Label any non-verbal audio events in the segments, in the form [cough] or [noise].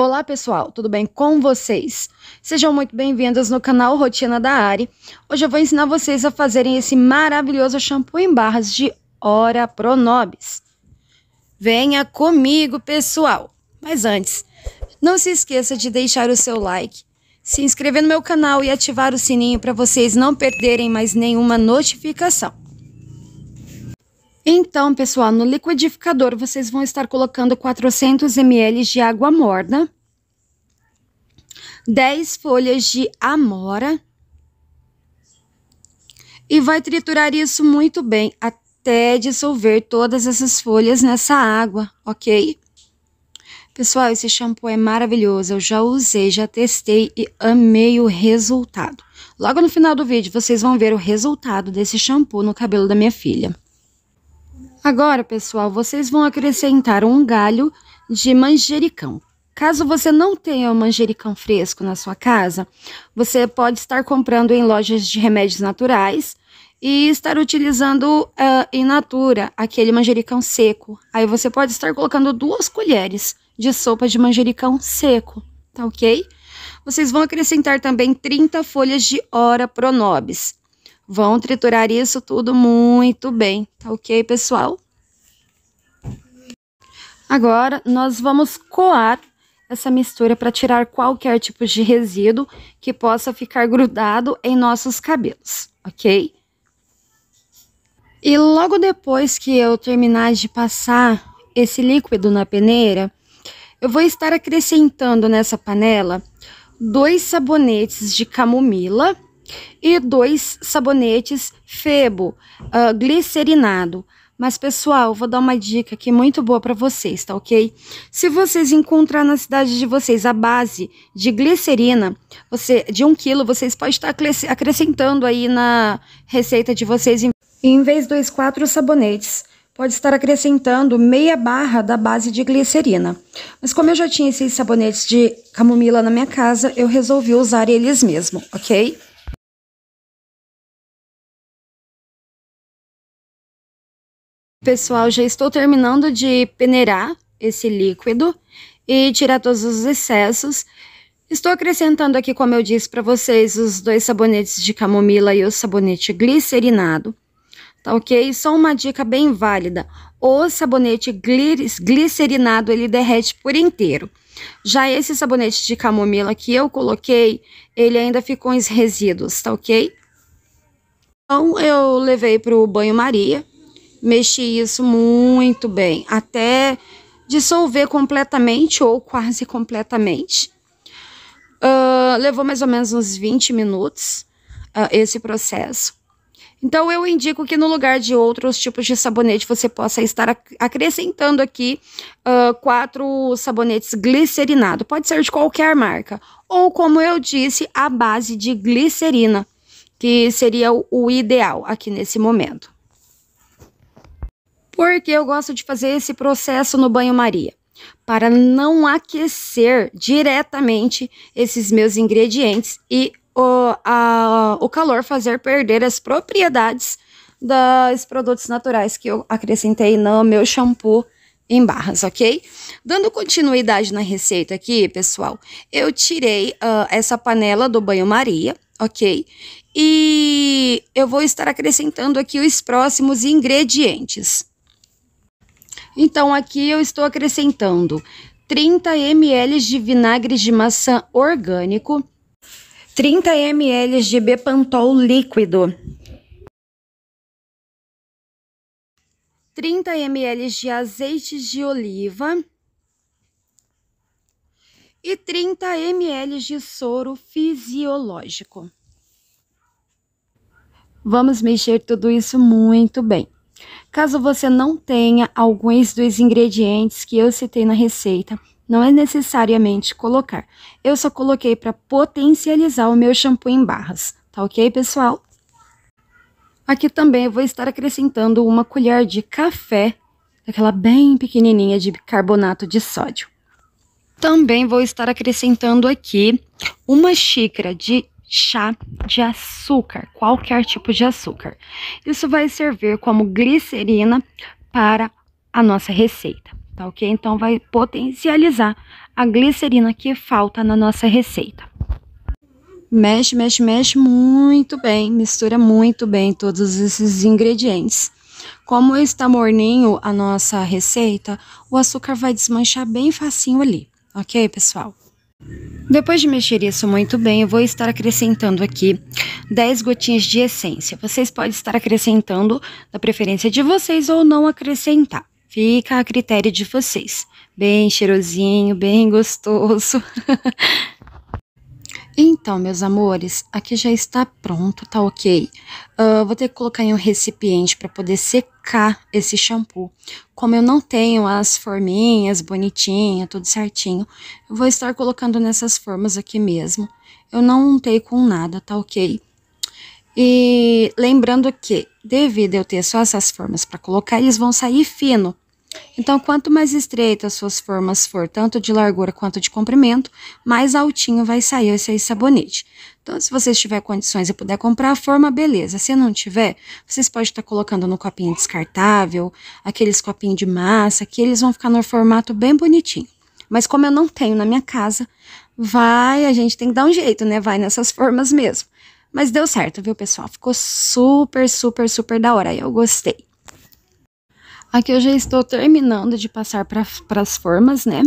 Olá pessoal, tudo bem com vocês? Sejam muito bem-vindos no canal Rotina da Ari. Hoje eu vou ensinar vocês a fazerem esse maravilhoso shampoo em barras de Ora Pronobis. Venha comigo, pessoal! Mas antes, não se esqueça de deixar o seu like, se inscrever no meu canal e ativar o sininho para vocês não perderem mais nenhuma notificação. Então, pessoal, no liquidificador vocês vão estar colocando 400 ml de água morna, 10 folhas de amora e vai triturar isso muito bem até dissolver todas essas folhas nessa água, ok? Pessoal, esse shampoo é maravilhoso, eu já usei, já testei e amei o resultado. Logo no final do vídeo, vocês vão ver o resultado desse shampoo no cabelo da minha filha. Agora, pessoal, vocês vão acrescentar um galho de manjericão. Caso você não tenha o manjericão fresco na sua casa, você pode estar comprando em lojas de remédios naturais e estar utilizando uh, in natura aquele manjericão seco. Aí você pode estar colocando duas colheres de sopa de manjericão seco, tá ok? Vocês vão acrescentar também 30 folhas de ora pronobis. Vão triturar isso tudo muito bem, tá ok, pessoal? Agora, nós vamos coar essa mistura para tirar qualquer tipo de resíduo que possa ficar grudado em nossos cabelos, ok? E logo depois que eu terminar de passar esse líquido na peneira, eu vou estar acrescentando nessa panela dois sabonetes de camomila e dois sabonetes Febo uh, glicerinado. Mas pessoal, vou dar uma dica que é muito boa para vocês, tá ok? Se vocês encontrar na cidade de vocês a base de glicerina, você de um quilo, vocês podem estar acrescentando aí na receita de vocês. Em vez dos quatro sabonetes, pode estar acrescentando meia barra da base de glicerina. Mas como eu já tinha esses sabonetes de camomila na minha casa, eu resolvi usar eles mesmo, ok? Pessoal, já estou terminando de peneirar esse líquido e tirar todos os excessos. Estou acrescentando aqui, como eu disse para vocês, os dois sabonetes de camomila e o sabonete glicerinado. Tá ok? Só uma dica bem válida. O sabonete glicerinado, ele derrete por inteiro. Já esse sabonete de camomila que eu coloquei, ele ainda ficou em resíduos, tá ok? Então, eu levei para o banho-maria mexi isso muito bem, até dissolver completamente ou quase completamente. Uh, levou mais ou menos uns 20 minutos uh, esse processo. Então, eu indico que no lugar de outros tipos de sabonete, você possa estar acrescentando aqui uh, quatro sabonetes glicerinado. Pode ser de qualquer marca. Ou, como eu disse, a base de glicerina, que seria o ideal aqui nesse momento. Por que eu gosto de fazer esse processo no banho-maria? Para não aquecer diretamente esses meus ingredientes e o, a, o calor fazer perder as propriedades dos produtos naturais que eu acrescentei no meu shampoo em barras, ok? Dando continuidade na receita aqui, pessoal, eu tirei uh, essa panela do banho-maria, ok? E eu vou estar acrescentando aqui os próximos ingredientes. Então aqui eu estou acrescentando 30 ml de vinagre de maçã orgânico, 30 ml de Bepantol líquido, 30 ml de azeite de oliva e 30 ml de soro fisiológico. Vamos mexer tudo isso muito bem. Caso você não tenha alguns dos ingredientes que eu citei na receita, não é necessariamente colocar. Eu só coloquei para potencializar o meu shampoo em barras, tá ok, pessoal? Aqui também vou estar acrescentando uma colher de café, aquela bem pequenininha de bicarbonato de sódio. Também vou estar acrescentando aqui uma xícara de chá de açúcar, qualquer tipo de açúcar. Isso vai servir como glicerina para a nossa receita, tá ok? Então vai potencializar a glicerina que falta na nossa receita. Mexe, mexe, mexe muito bem, mistura muito bem todos esses ingredientes. Como está morninho a nossa receita, o açúcar vai desmanchar bem facinho ali, ok, pessoal? Depois de mexer isso muito bem, eu vou estar acrescentando aqui 10 gotinhas de essência. Vocês podem estar acrescentando da preferência de vocês ou não acrescentar. Fica a critério de vocês. Bem cheirosinho, bem gostoso. [laughs] Então, meus amores, aqui já está pronto, tá ok? Uh, vou ter que colocar em um recipiente para poder secar esse shampoo. Como eu não tenho as forminhas bonitinha, tudo certinho, eu vou estar colocando nessas formas aqui mesmo. Eu não untei com nada, tá ok? E lembrando que, devido eu ter só essas formas para colocar, eles vão sair fino. Então, quanto mais estreitas suas formas for, tanto de largura quanto de comprimento, mais altinho vai sair esse sabonete. Então, se você tiver condições e puder comprar a forma, beleza. Se não tiver, vocês podem estar colocando no copinho descartável, aqueles copinhos de massa, que eles vão ficar no formato bem bonitinho. Mas como eu não tenho na minha casa, vai, a gente tem que dar um jeito, né? Vai nessas formas mesmo. Mas deu certo, viu, pessoal? Ficou super, super, super da hora. Eu gostei. Aqui eu já estou terminando de passar para as formas, né?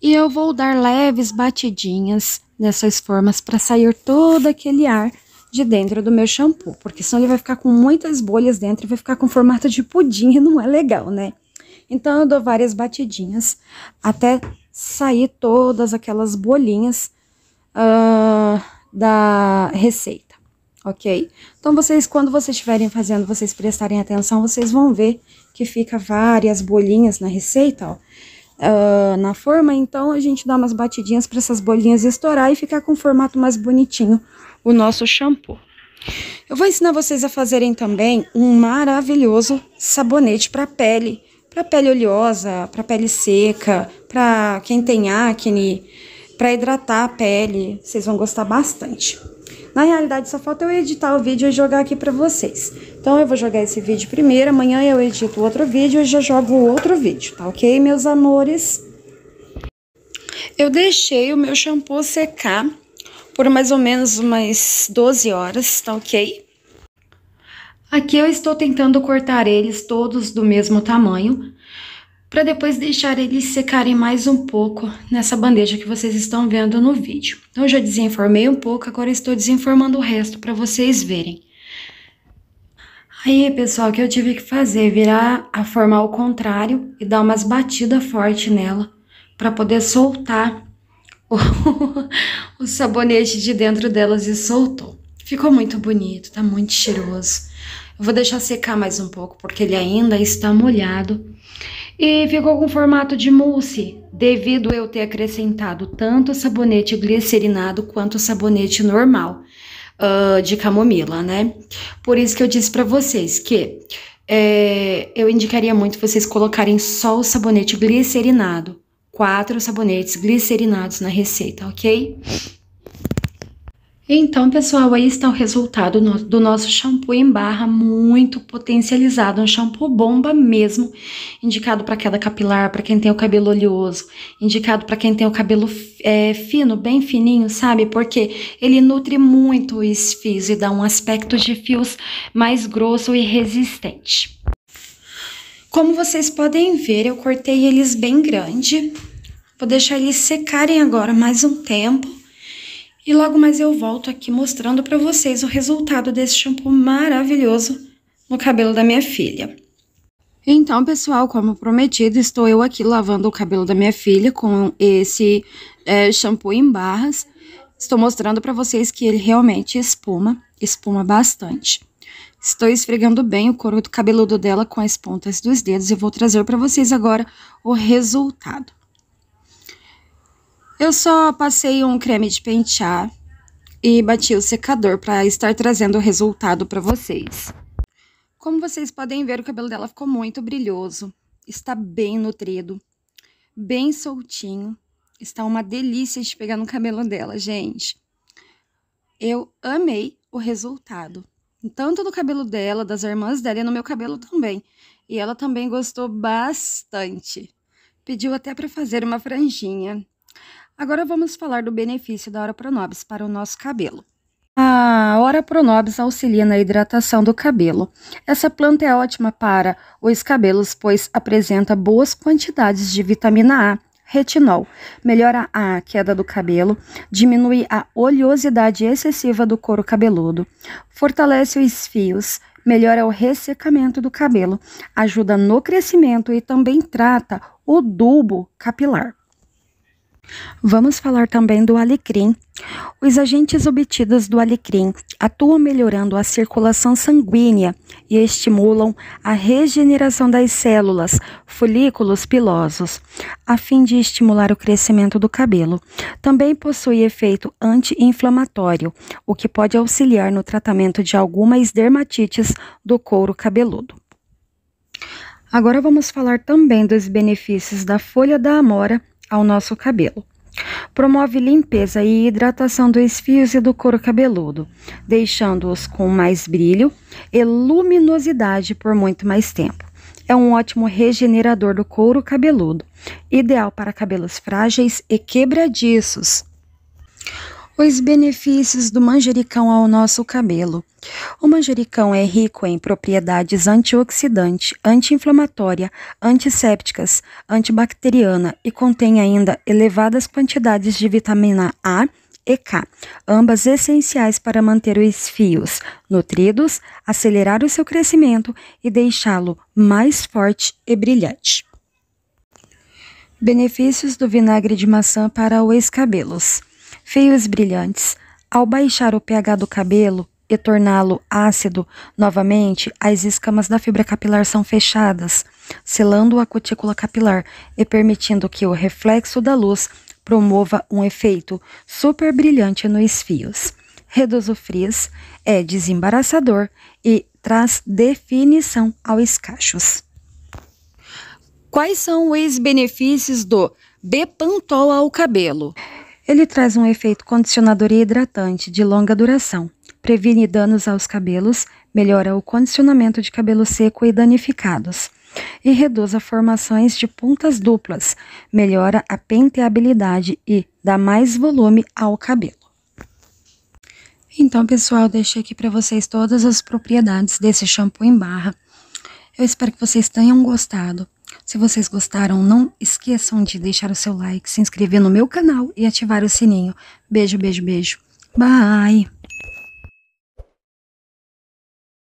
E eu vou dar leves batidinhas nessas formas para sair todo aquele ar de dentro do meu shampoo, porque senão ele vai ficar com muitas bolhas dentro e vai ficar com formato de pudim e não é legal, né? Então eu dou várias batidinhas até sair todas aquelas bolinhas uh, ah, da receita ok? Então, vocês, quando vocês estiverem fazendo, vocês prestarem atenção, vocês vão ver que fica várias bolinhas na receita, ó. Uh, na forma, então a gente dá umas batidinhas para essas bolinhas estourar e ficar com um formato mais bonitinho o nosso shampoo. Eu vou ensinar vocês a fazerem também um maravilhoso sabonete para pele, para pele oleosa, para pele seca, para quem tem acne, para hidratar a pele. Vocês vão gostar bastante. Na realidade, só falta eu editar o vídeo e jogar aqui para vocês. Então, eu vou jogar esse vídeo primeiro, amanhã eu edito outro vídeo e já jogo outro vídeo, tá ok, meus amores? Eu deixei o meu shampoo secar por mais ou menos umas 12 horas, tá ok? Aqui eu estou tentando cortar eles todos do mesmo tamanho, para depois deixar eles secarem mais um pouco nessa bandeja que vocês estão vendo no vídeo. Então, eu já desenformei um pouco, agora estou desenformando o resto para vocês verem. Aí, pessoal, o que eu tive que fazer? Virar a forma ao contrário e dar umas batidas forte nela para poder soltar [laughs] o, o sabonete de dentro delas e soltou. Ficou muito bonito, tá muito cheiroso. Eu vou deixar secar mais um pouco, porque ele ainda está molhado. E ficou com formato de mousse, devido eu ter acrescentado tanto sabonete glicerinado quanto sabonete normal uh, de camomila, né? Por isso que eu disse para vocês que é, eu indicaria muito vocês colocarem só o sabonete glicerinado, quatro sabonetes glicerinados na receita, ok? Então, pessoal, aí está o resultado do nosso shampoo em barra, muito potencializado, um shampoo bomba mesmo, indicado para queda capilar, para quem tem o cabelo oleoso, indicado para quem tem o cabelo é, fino, bem fininho, sabe? Porque ele nutre muito os fios e dá um aspecto de fios mais grosso e resistente. Como vocês podem ver, eu cortei eles bem grande, vou deixar eles secarem agora mais um tempo e logo mais eu volto aqui mostrando para vocês o resultado desse shampoo maravilhoso no cabelo da minha filha. Então, pessoal, como prometido, estou eu aqui lavando o cabelo da minha filha com esse é, shampoo em barras. Estou mostrando para vocês que ele realmente espuma, espuma bastante. Estou esfregando bem o couro do cabeludo dela com as pontas dos dedos e vou trazer para vocês agora o resultado. Eu só passei um creme de pentear e bati o secador para estar trazendo o resultado para vocês. Como vocês podem ver, o cabelo dela ficou muito brilhoso, está bem nutrido, bem soltinho, está uma delícia de pegar no cabelo dela, gente. Eu amei o resultado, tanto do cabelo dela, das irmãs dela e no meu cabelo também. E ela também gostou bastante. Pediu até para fazer uma franjinha. Agora vamos falar do benefício da Hora Pronobis para o nosso cabelo. A Hora Pronobis auxilia na hidratação do cabelo. Essa planta é ótima para os cabelos, pois apresenta boas quantidades de vitamina A, retinol, melhora a queda do cabelo, diminui a oleosidade excessiva do couro cabeludo, fortalece os fios, melhora o ressecamento do cabelo, ajuda no crescimento e também trata o dubo capilar. Vamos falar também do alecrim. Os agentes obtidos do alecrim atuam melhorando a circulação sanguínea e estimulam a regeneração das células, folículos pilosos, a fim de estimular o crescimento do cabelo. Também possui efeito anti-inflamatório, o que pode auxiliar no tratamento de algumas dermatites do couro cabeludo. Agora vamos falar também dos benefícios da folha da amora ao nosso cabelo. Promove limpeza e hidratação dos fios e do couro cabeludo, deixando-os com mais brilho e luminosidade por muito mais tempo. É um ótimo regenerador do couro cabeludo, ideal para cabelos frágeis e quebradiços. Os benefícios do manjericão ao nosso cabelo. O manjericão é rico em propriedades antioxidante, anti-inflamatória, antissépticas, antibacteriana e contém ainda elevadas quantidades de vitamina A e K, ambas essenciais para manter os fios nutridos, acelerar o seu crescimento e deixá-lo mais forte e brilhante. Benefícios do vinagre de maçã para os cabelos feios brilhantes. Ao baixar o pH do cabelo e torná-lo ácido novamente, as escamas da fibra capilar são fechadas, selando a cutícula capilar e permitindo que o reflexo da luz promova um efeito super brilhante nos fios. Reduz o frizz, é desembaraçador e traz definição aos cachos. Quais são os benefícios do Bepantol ao cabelo? Ele traz um efeito condicionador e hidratante de longa duração, previne danos aos cabelos, melhora o condicionamento de cabelo seco e danificados e reduz a formações de pontas duplas, melhora a penteabilidade e dá mais volume ao cabelo. Então, pessoal, deixei aqui para vocês todas as propriedades desse shampoo em barra. Eu espero que vocês tenham gostado. Se vocês gostaram, não esqueçam de deixar o seu like, se inscrever no meu canal e ativar o sininho. Beijo, beijo, beijo. Bye!